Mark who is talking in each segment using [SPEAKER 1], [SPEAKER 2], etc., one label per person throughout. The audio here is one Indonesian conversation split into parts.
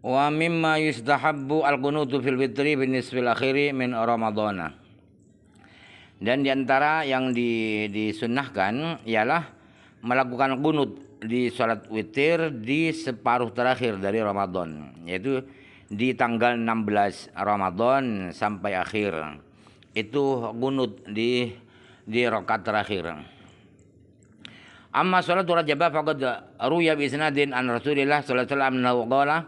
[SPEAKER 1] wa mimma yustahabbu al-qunutu fil witri bin nisfil akhiri min ramadhana dan diantara yang di, disunnahkan ialah melakukan kunut di sholat witir di separuh terakhir dari ramadhan yaitu di tanggal 16 ramadhan sampai akhir itu kunut di di rokat terakhir amma sholat rajabah faqad ruya bisnadin din an rasulillah sallallahu alaihi wasallam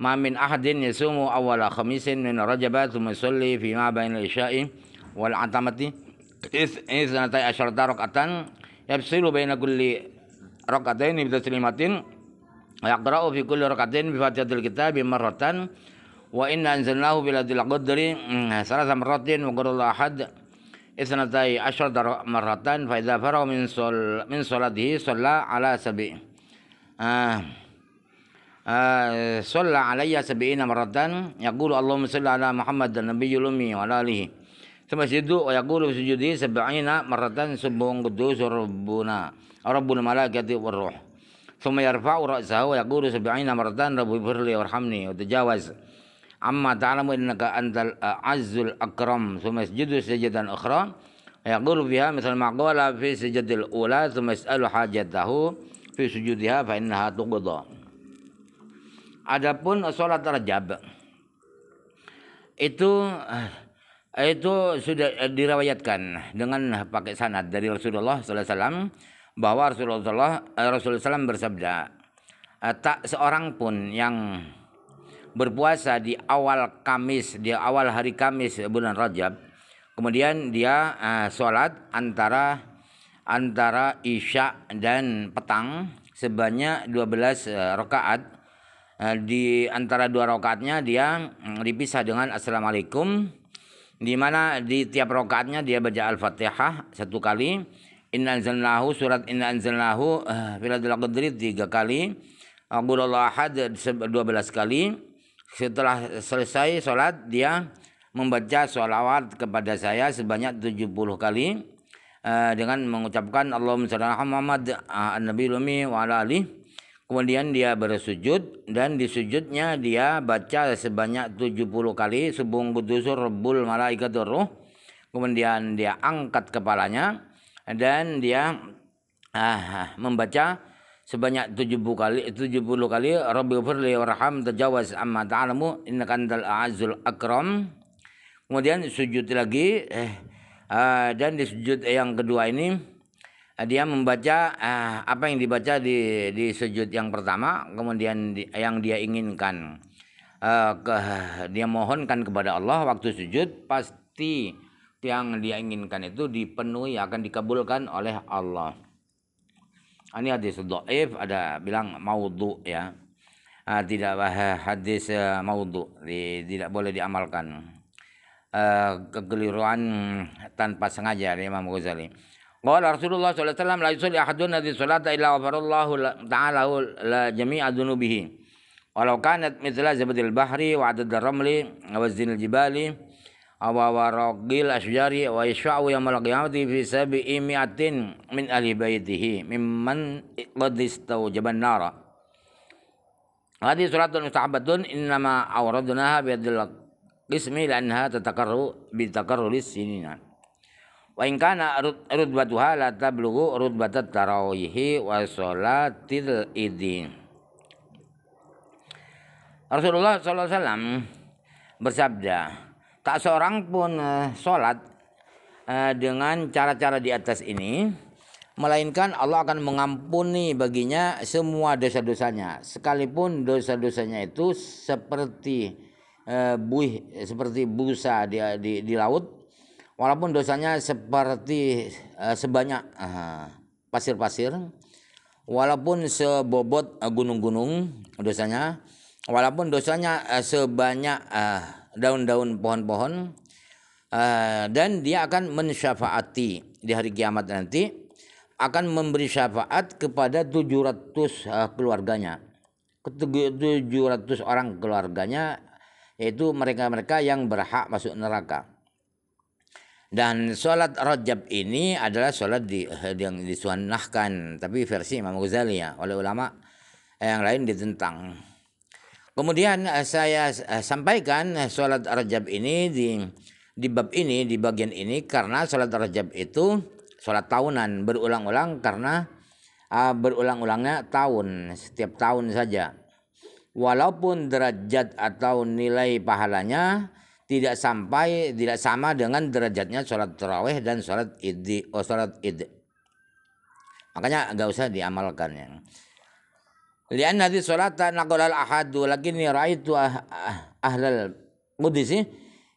[SPEAKER 1] ma min ahadin yasumu awala khamisin min rajaba thumma yusalli fi ma bainal isya'i wal atamati isnatai ashar rak'atan yafsilu baina kulli rak'atain bi taslimatin wa yaqra'u fi kulli rak'atain bi fatihatil kitab marratan wa inna anzalnahu bi ladil qadri mm, salasa marratin wa qul ahad isnatai asyarata marratan fa idza faragha min sol min salatihi shalla ala sabi ah آه، صلى علي سبعين مرة يقول اللهم صل على محمد النبي الأمي وعلى آله ثم يسجد ويقول في سجوده سبعين مرة سبون قدوس ربنا رب الملائكة والروح ثم يرفع رأسه ويقول سبعين مرة رب اغفر لي وارحمني وتجاوز عما تعلم إنك أنت الأعز الأكرم ثم يسجد سجدا أخرى يقول فيها مثل ما قال في السجد الأولى ثم يسأل حاجته في سجودها فإنها تقضى Adapun sholat rajab itu eh, itu sudah eh, dirawayatkan dengan pakai sanad dari Rasulullah SAW bahwa Rasulullah eh, Rasulullah SAW bersabda tak seorang pun yang berpuasa di awal Kamis di awal hari Kamis bulan Rajab kemudian dia uh, sholat antara antara isya dan petang sebanyak 12 uh, rakaat Eh, di antara dua rokatnya dia mm, dipisah dengan assalamualaikum di mana di tiap rokatnya dia baca al-fatihah satu kali inna anzalnahu surat inna anzalnahu eh, filadul qadri tiga kali Qulullah dua belas kali setelah selesai sholat dia membaca sholawat kepada saya sebanyak tujuh puluh kali eh, dengan mengucapkan Allahumma sholli ala Muhammad an-nabiyil wa ala alihi Kemudian dia bersujud dan di sujudnya dia baca sebanyak 70 kali subung budusur rebul malaikat ruh. Kemudian dia angkat kepalanya dan dia ah, ah membaca sebanyak 70 kali 70 kali Rabbi firli warham tajawaz amma ta'lamu innaka antal azul akram. Kemudian sujud lagi eh, ah, dan di sujud yang kedua ini Eh, dia membaca eh, apa yang dibaca di di sujud yang pertama kemudian di, yang dia inginkan eh, ke, dia mohonkan kepada Allah waktu sujud pasti yang dia inginkan itu dipenuhi akan dikabulkan oleh Allah ini hadis doif ada bilang maudhu ya eh, tidak eh, hadis eh, maudhu di, tidak boleh diamalkan eh, kekeliruan tanpa sengaja Imam Ghazali قال رسول الله صلى الله عليه وسلم لا يصلي أحدنا ذي صلاة إلا غفر الله تعالى جميع ذنوبه ولو كانت مثل زبد البحر وعدد الرمل وزن الجبال أو وراقي الأشجار ويشفع يوم القيامة في سبعمائة من أهل بيته ممن قد استوجب النار هذه صلاة مستحبة إنما أوردناها بيد القسم لأنها تتكرر بتكرر السنين wa in kana rutbatuha la tablughu rutbatat tarawihi wa sholatil idin Rasulullah SAW bersabda, tak seorang pun eh, sholat eh, dengan cara-cara di atas ini, melainkan Allah akan mengampuni baginya semua dosa-dosanya, sekalipun dosa-dosanya itu seperti eh, buih, seperti busa di, di, di laut walaupun dosanya seperti uh, sebanyak eh, pasir-pasir, uh, walaupun sebobot eh, gunung-gunung uh, dosanya, walaupun dosanya uh, sebanyak uh, daun-daun pohon-pohon, uh, dan dia akan mensyafaati di hari kiamat nanti akan memberi syafaat kepada 700 uh, keluarganya. 700 orang keluarganya yaitu mereka-mereka yang berhak masuk neraka. Dan sholat rajab ini adalah sholat di, eh, yang disunahkan, tapi versi Imam Ghazali ya, oleh ulama eh, yang lain ditentang. Kemudian eh, saya sampaikan sholat rajab ini di di bab ini di bagian ini karena sholat rajab itu sholat tahunan berulang-ulang karena uh, berulang-ulangnya tahun setiap tahun saja. Walaupun derajat atau nilai pahalanya tidak sampai tidak sama dengan derajatnya sholat terawih dan sholat id oh sholat id makanya nggak usah diamalkan ya lian nanti sholat nakolal ahadu lagi nih raitu ah, ah, ahlal mudisi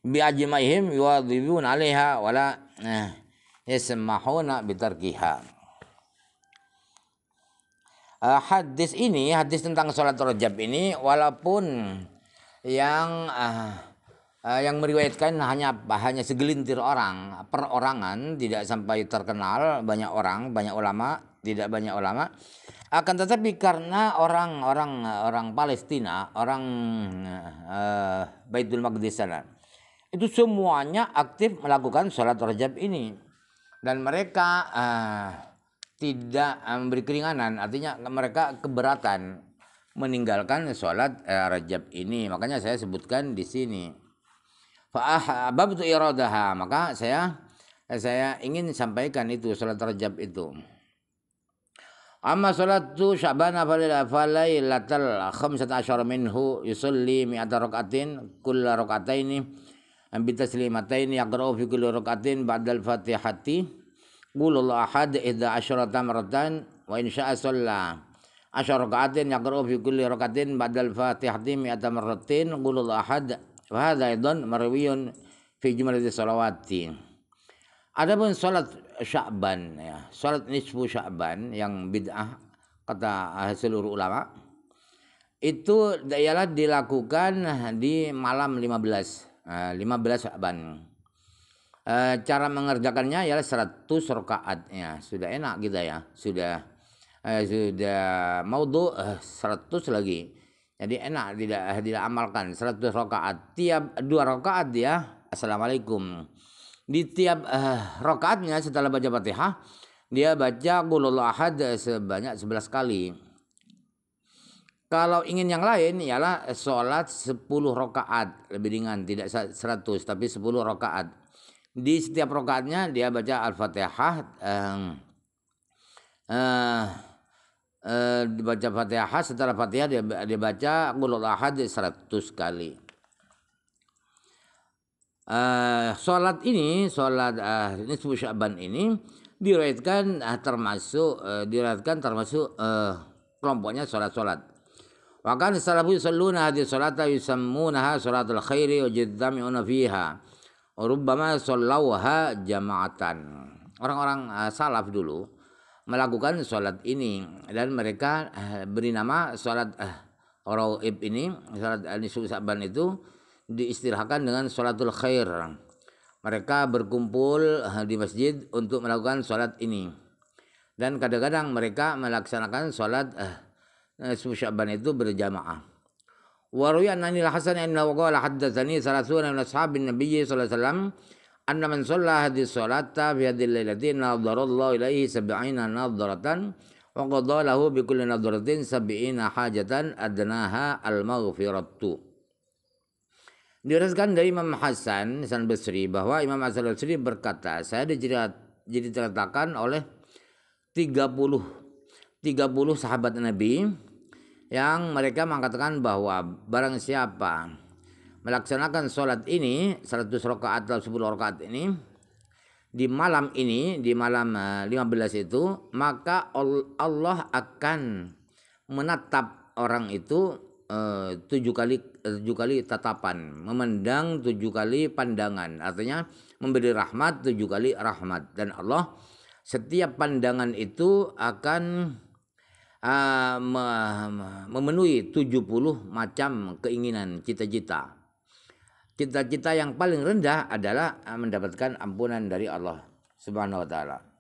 [SPEAKER 1] bi ajmaihim yuadibun alaiha wala eh, yasmahuna bitarkiha Uh, hadis ini hadis tentang sholat rojab ini walaupun yang uh, Eh, yang meriwayatkan hanya hanya segelintir orang perorangan tidak sampai terkenal banyak orang banyak ulama tidak banyak ulama akan tetapi karena orang-orang orang Palestina orang uh, Baitul Maqdis sana itu semuanya aktif melakukan sholat rajab ini dan mereka uh, tidak memberi keringanan artinya mereka keberatan meninggalkan sholat uh, rajab ini makanya saya sebutkan di sini Fa'ahbabtu iradaha. Maka saya saya ingin sampaikan itu salat rajab itu. Amma salatu Sya'ban falai latal khamsat asyar minhu yusalli mi'ata rak'atin kulla rak'ataini bi taslimataini yaqra'u fi kulli rak'atin ba'dal Fatihati qul Allah ahad idza asyara tamratan wa in syaa salla asyara rak'atin yaqra'u fi kulli rak'atin ba'dal Fatihati mi'ata maratin qul Allah ahad Wa hadza marwiyun fi jumlah salawati. Adapun salat Sya'ban ya, salat nisfu Sya'ban yang bid'ah kata seluruh ulama itu ialah dilakukan di malam 15 15 Sya'ban cara mengerjakannya ialah 100 rakaat ya sudah enak kita ya sudah eh, sudah mau 100 eh, lagi jadi enak tidak tidak amalkan 100 rakaat. Tiap dua rakaat ya assalamualaikum. Di tiap uh, rakaatnya setelah baca Fatihah dia baca qulullah ahad sebanyak 11 kali. Kalau ingin yang lain ialah sholat 10 rakaat lebih ringan tidak 100 tapi 10 rakaat. Di setiap rakaatnya dia baca Al-Fatihah eh, eh dibaca eh, Fatihah setelah Fatihah dia dibaca Qulul Ahad 100 kali. Uh, eh, sholat ini, sholat uh, eh, ini subuh Syaban ini diriwayatkan uh, termasuk uh, diriwayatkan termasuk uh, kelompoknya sholat-sholat. Wakan salafu yusalluna hadhihi salata yusammunaha al khairi wa yajtami'una fiha. Rubbama sallawha jama'atan. Orang-orang salaf dulu melakukan sholat ini dan mereka eh, beri nama sholat eh, rawib ini sholat Nisfu Sa'ban itu diistilahkan dengan sholatul khair mereka berkumpul eh, di masjid untuk melakukan sholat ini dan kadang-kadang mereka melaksanakan sholat Nisfu eh, eh Sa'ban itu berjamaah وروي أن عن الحسن أنه قال حدثني ثلاثون من أصحاب النبي صلى الله anna man sholla hadhihi sholata fi hadhihi lailatin nadarallahu ilaihi sab'ina nadaratan wa qadha lahu bi kulli nadaratin sab'ina hajatan adnaha al maghfiratu Diraskan dari Imam Hasan Hasan Basri bahwa Imam Hasan Basri berkata, saya dijerat, jadi diceritakan oleh 30 30 sahabat Nabi yang mereka mengatakan bahwa barang siapa melaksanakan sholat ini 100 rakaat atau 10 rakaat ini di malam ini di malam 15 eh, itu maka Allah akan menatap orang itu eh, tujuh kali eh, tujuh kali tatapan memandang tujuh kali pandangan artinya memberi rahmat tujuh kali rahmat dan Allah setiap pandangan itu akan uh, memenuhi puluh macam keinginan cita-cita cita-cita yang paling rendah adalah eh, mendapatkan ampunan dari Allah Subhanahu wa taala.